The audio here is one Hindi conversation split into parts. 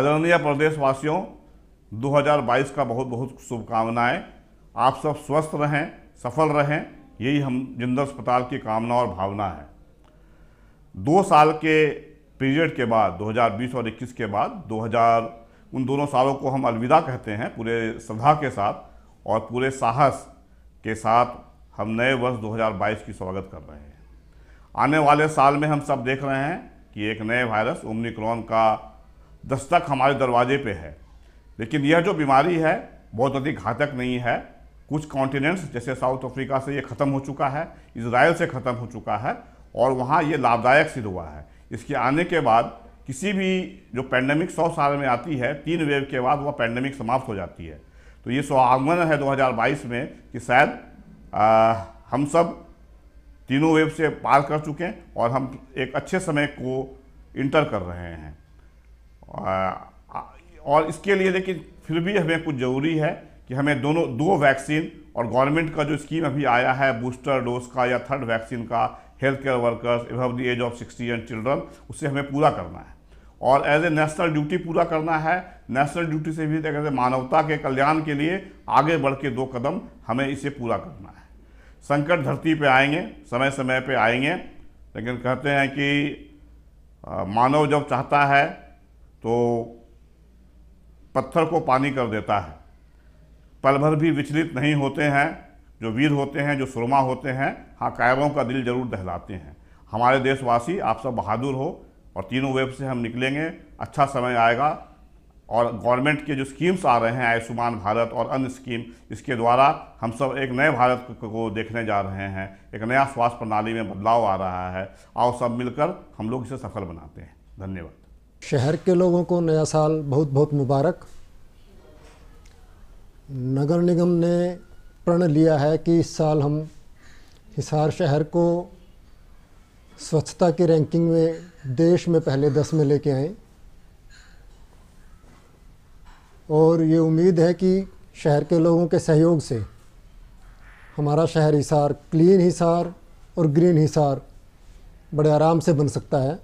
आदरणीय प्रदेशवासियों 2022 का बहुत बहुत शुभकामनाएं आप सब स्वस्थ रहें सफल रहें यही हम जिंदल अस्पताल की कामना और भावना है दो साल के पीरियड के बाद 2020 और 21 के बाद 2000 उन दोनों सालों को हम अलविदा कहते हैं पूरे श्रद्धा के साथ और पूरे साहस के साथ हम नए वर्ष 2022 की स्वागत कर रहे हैं आने वाले साल में हम सब देख रहे हैं कि एक नए वायरस ओमनिक्रॉन का दस्तक हमारे दरवाजे पे है लेकिन यह जो बीमारी है बहुत अधिक घातक नहीं है कुछ कॉन्टिनेंट्स जैसे साउथ अफ्रीका से ये ख़त्म हो चुका है इसराइल से ख़त्म हो चुका है और वहाँ ये लाभदायक सिद्ध हुआ है इसके आने के बाद किसी भी जो पैंडमिक सौ साल में आती है तीन वेव के बाद वह पैंडमिक समाप्त हो जाती है तो ये स्वागमन है 2022 में कि शायद हम सब तीनों वेव से पार कर चुके हैं और हम एक अच्छे समय को इंटर कर रहे हैं और इसके लिए लेकिन फिर भी हमें कुछ ज़रूरी है कि हमें दोनों दो वैक्सीन और गवर्नमेंट का जो स्कीम अभी आया है बूस्टर डोज का या थर्ड वैक्सीन का health care workers above the age of sixty and children उसे हमें पूरा करना है और एज ए नेशनल ड्यूटी पूरा करना है नेशनल ड्यूटी से भी एज ए मानवता के कल्याण के लिए आगे बढ़ के दो कदम हमें इसे पूरा करना है संकट धरती पे आएंगे समय समय पे आएंगे लेकिन कहते हैं कि मानव जब चाहता है तो पत्थर को पानी कर देता है पल भर भी विचलित नहीं होते हैं जो वीर होते हैं जो सुरमा होते हैं हाँ कायरों का दिल जरूर दहलाते हैं हमारे देशवासी आप सब बहादुर हो और तीनों वेब से हम निकलेंगे अच्छा समय आएगा और गवर्नमेंट के जो स्कीम्स आ रहे हैं आयुष्मान भारत और अन्य स्कीम इसके द्वारा हम सब एक नए भारत को देखने जा रहे हैं एक नया स्वास्थ्य प्रणाली में बदलाव आ रहा है आओ सब मिलकर हम लोग इसे सफल बनाते हैं धन्यवाद शहर के लोगों को नया साल बहुत बहुत मुबारक नगर निगम ने प्रण लिया है कि इस साल हम हिसार शहर को स्वच्छता की रैंकिंग में देश में पहले दस में लेके आए और ये उम्मीद है कि शहर के लोगों के सहयोग से हमारा शहर हिसार क्लीन हिसार और ग्रीन हिसार बड़े आराम से बन सकता है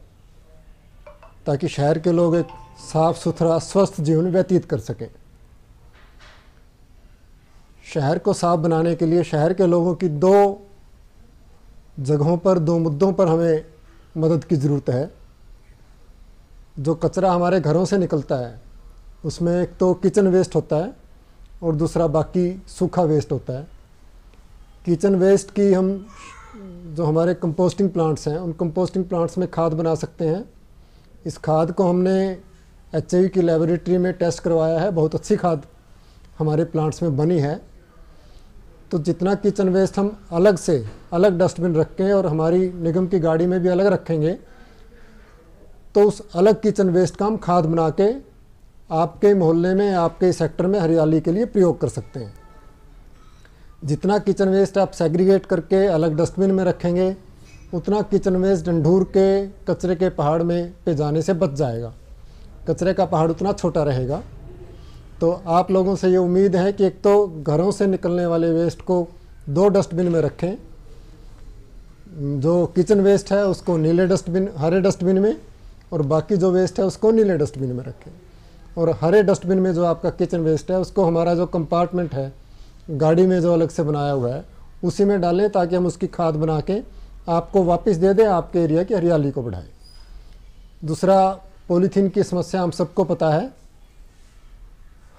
ताकि शहर के लोग एक साफ सुथरा स्वस्थ जीवन व्यतीत कर सकें शहर को साफ बनाने के लिए शहर के लोगों की दो जगहों पर दो मुद्दों पर हमें मदद की ज़रूरत है जो कचरा हमारे घरों से निकलता है उसमें एक तो किचन वेस्ट होता है और दूसरा बाकी सूखा वेस्ट होता है किचन वेस्ट की हम जो हमारे कंपोस्टिंग प्लांट्स हैं उन कंपोस्टिंग प्लांट्स में खाद बना सकते हैं इस खाद को हमने एच की लेबोरेटरी में टेस्ट करवाया है बहुत अच्छी खाद हमारे प्लांट्स में बनी है तो जितना किचन वेस्ट हम अलग से अलग डस्टबिन रखें और हमारी निगम की गाड़ी में भी अलग रखेंगे तो उस अलग किचन वेस्ट का हम खाद बना के आपके मोहल्ले में आपके सेक्टर में हरियाली के लिए प्रयोग कर सकते हैं जितना किचन वेस्ट आप सेग्रीगेट करके अलग डस्टबिन में रखेंगे उतना किचन वेस्ट ढंढूर के कचरे के पहाड़ में पे जाने से बच जाएगा कचरे का पहाड़ उतना छोटा रहेगा तो आप लोगों से ये उम्मीद है कि एक तो घरों से निकलने वाले वेस्ट को दो डस्टबिन में रखें जो किचन वेस्ट है उसको नीले डस्टबिन हरे डस्टबिन में और बाकी जो वेस्ट है उसको नीले डस्टबिन में रखें और हरे डस्टबिन में जो आपका किचन वेस्ट है उसको हमारा जो कंपार्टमेंट है गाड़ी में जो अलग से बनाया हुआ है उसी में डालें ताकि हम उसकी खाद बना के आपको वापस दे दें आपके एरिया की हरियाली को बढ़ाए दूसरा पॉलीथीन की समस्या हम सबको पता है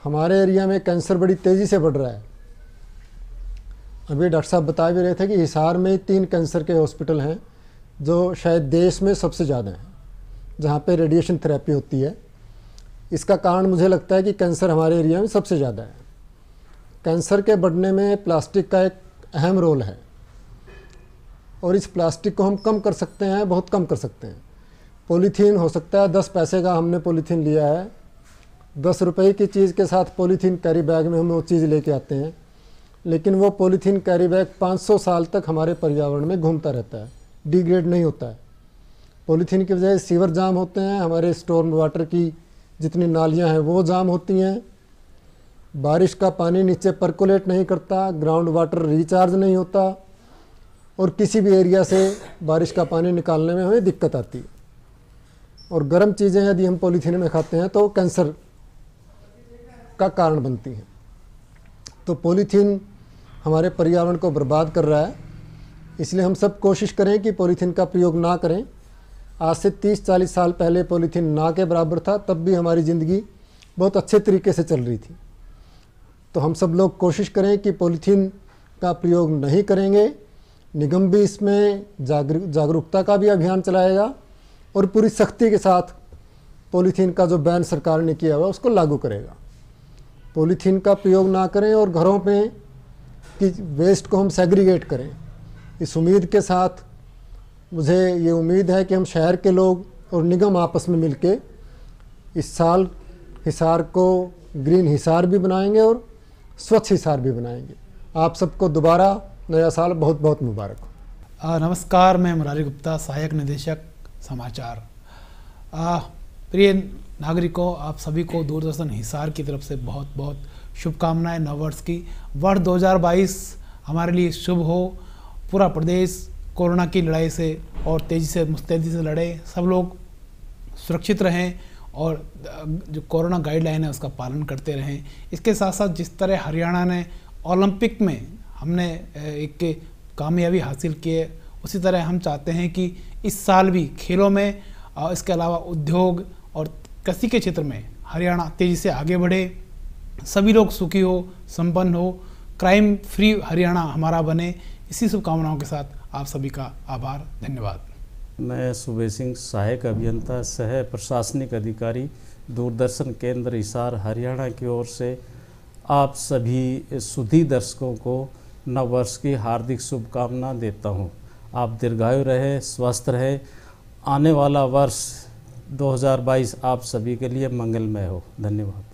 हमारे एरिया में कैंसर बड़ी तेज़ी से बढ़ रहा है अभी डॉक्टर साहब बता भी रहे थे कि हिसार में तीन कैंसर के हॉस्पिटल हैं जो शायद देश में सबसे ज़्यादा हैं जहाँ पे रेडिएशन थेरेपी होती है इसका कारण मुझे लगता है कि कैंसर हमारे एरिया में सबसे ज़्यादा है कैंसर के बढ़ने में प्लास्टिक का एक अहम रोल है और इस प्लास्टिक को हम कम कर सकते हैं बहुत कम कर सकते हैं पॉलीथीन हो सकता है दस पैसे का हमने पॉलीथीन लिया है दस रुपए की चीज़ के साथ पॉलीथीन कैरी बैग में हम वो चीज़ ले आते हैं लेकिन वो पॉलीथीन कैरी बैग 500 साल तक हमारे पर्यावरण में घूमता रहता है डिग्रेड नहीं होता है पॉलीथीन की वजह से सीवर जाम होते हैं हमारे स्टोर वाटर की जितनी नालियाँ हैं वो जाम होती हैं बारिश का पानी नीचे परकोलेट नहीं करता ग्राउंड वाटर रिचार्ज नहीं होता और किसी भी एरिया से बारिश का पानी निकालने में हमें दिक्कत आती है और गर्म चीज़ें यदि हम पॉलीथीन में खाते हैं तो कैंसर का कारण बनती हैं तो पॉलीथीन हमारे पर्यावरण को बर्बाद कर रहा है इसलिए हम सब कोशिश करें कि पॉलीथीन का प्रयोग ना करें आज से 30-40 साल पहले पॉलीथीन ना के बराबर था तब भी हमारी ज़िंदगी बहुत अच्छे तरीके से चल रही थी तो हम सब लोग कोशिश करें कि पॉलीथीन का प्रयोग नहीं करेंगे निगम भी इसमें जागरूक जागरूकता का भी अभियान चलाएगा और पूरी सख्ती के साथ पॉलीथीन का जो बैन सरकार ने किया हुआ उसको लागू करेगा पॉलीथीन का प्रयोग ना करें और घरों में कि वेस्ट को हम सेग्रीगेट करें इस उम्मीद के साथ मुझे ये उम्मीद है कि हम शहर के लोग और निगम आपस में मिलके इस साल हिसार को ग्रीन हिसार भी बनाएंगे और स्वच्छ हिसार भी बनाएंगे आप सबको दोबारा नया साल बहुत बहुत मुबारक नमस्कार मैं मुरारी गुप्ता सहायक निदेशक समाचार प्रिय नागरिकों आप सभी को दूरदर्शन हिसार की तरफ से बहुत बहुत शुभकामनाएं नववर्ष की वर्ष 2022 हमारे लिए शुभ हो पूरा प्रदेश कोरोना की लड़ाई से और तेज़ी से मुस्तैदी से लड़े सब लोग सुरक्षित रहें और जो कोरोना गाइडलाइन है उसका पालन करते रहें इसके साथ साथ जिस तरह हरियाणा ने ओलंपिक में हमने एक कामयाबी हासिल की है उसी तरह हम चाहते हैं कि इस साल भी खेलों में और इसके अलावा उद्योग और कृषि के क्षेत्र में हरियाणा तेज़ी से आगे बढ़े सभी लोग सुखी हो संपन्न हो क्राइम फ्री हरियाणा हमारा बने इसी शुभकामनाओं के साथ आप सभी का आभार धन्यवाद मैं सुबे सिंह सहायक अभियंता सह प्रशासनिक अधिकारी दूरदर्शन केंद्र हिसार हरियाणा की ओर से आप सभी सुधी दर्शकों को नववर्ष की हार्दिक शुभकामना देता हूँ आप दीर्घायु रहे स्वस्थ रहे आने वाला वर्ष 2022 आप सभी के लिए मंगलमय हो धन्यवाद